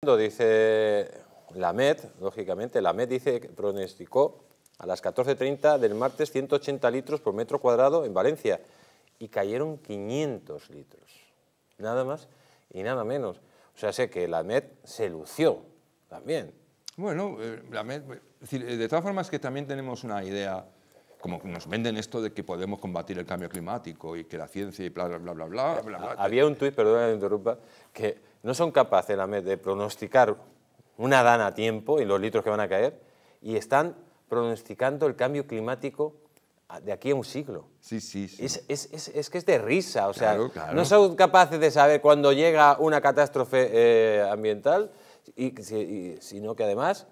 Dice la MED, lógicamente, la MED dice, pronosticó a las 14.30 del martes 180 litros por metro cuadrado en Valencia y cayeron 500 litros, nada más y nada menos. O sea, sé que la MED se lució también. Bueno, eh, la pues, eh, de todas formas que también tenemos una idea, como que nos venden esto de que podemos combatir el cambio climático y que la ciencia y bla, bla, bla, bla, bla, bla. Había un tuit, perdón, me interrumpa, que no son capaces de pronosticar una dana a tiempo y los litros que van a caer, y están pronosticando el cambio climático de aquí a un siglo. Sí, sí, sí. Es, que es de risa, o sea, no son capaces de saber cuándo llega una catástrofe eh, ambiental, y, sino que además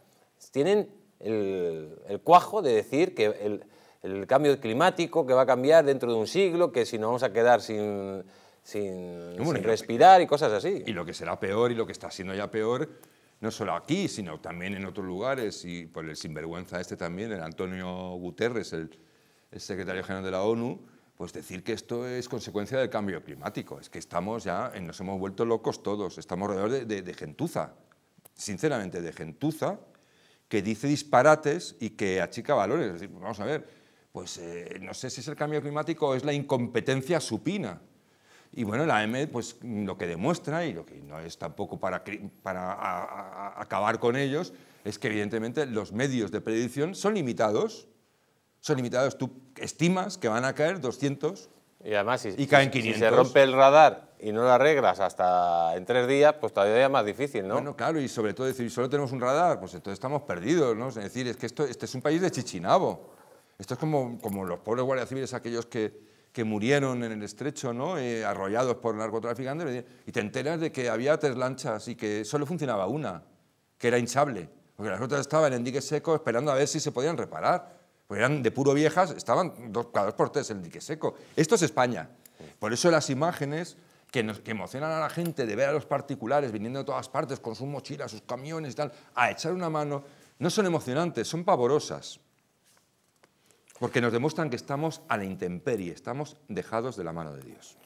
tienen el, cuajo de decir que el, el cambio climático que va a cambiar dentro de un siglo, que si nos vamos a quedar sin sin, respirar y cosas así. Y lo que será peor y lo que está siendo ya peor, no solo aquí, sino también en otros lugares, y por el sinvergüenza este también, el Antonio Guterres, el, secretario general de la ONU, pues decir que esto es consecuencia del cambio climático. Es que estamos ya, nos hemos vuelto locos todos, estamos alrededor de, gentuza, sinceramente de gentuza, que dice disparates y que achica valores. vamos a ver, pues eh, no sé si es el cambio climático o es la incompetencia supina. Y bueno, la M pues, lo que demuestra, y lo que no es tampoco para, para acabar con ellos, es que evidentemente los medios de predicción son limitados. Son limitados. Tú estimas que van a caer 200 y además, si, y caen 500. si se rompe el radar y no lo arreglas hasta en tres días, pues todavía es más difícil, ¿no? Bueno, claro, y sobre todo decir, solo tenemos un radar, pues entonces estamos perdidos, ¿no? Es decir, es que esto, este es un país de chichinabo. Esto es como, como los pobres guardias civiles aquellos que, que murieron en el estrecho, ¿no? Eh, arrollados por narcotraficantes, y te enteras de que había tres lanchas y que solo funcionaba una, que era hinchable, porque las otras estaban en dique seco esperando a ver si se podían reparar, porque eran de puro viejas, estaban dos, cada dos por tres en el dique seco. Esto es España. Por eso las imágenes que, que, emocionan a la gente de ver a los particulares viniendo de todas partes con sus mochilas, sus camiones y tal, a echar una mano, no son emocionantes, son pavorosas porque nos demuestran que estamos a la intemperie, estamos dejados de la mano de Dios.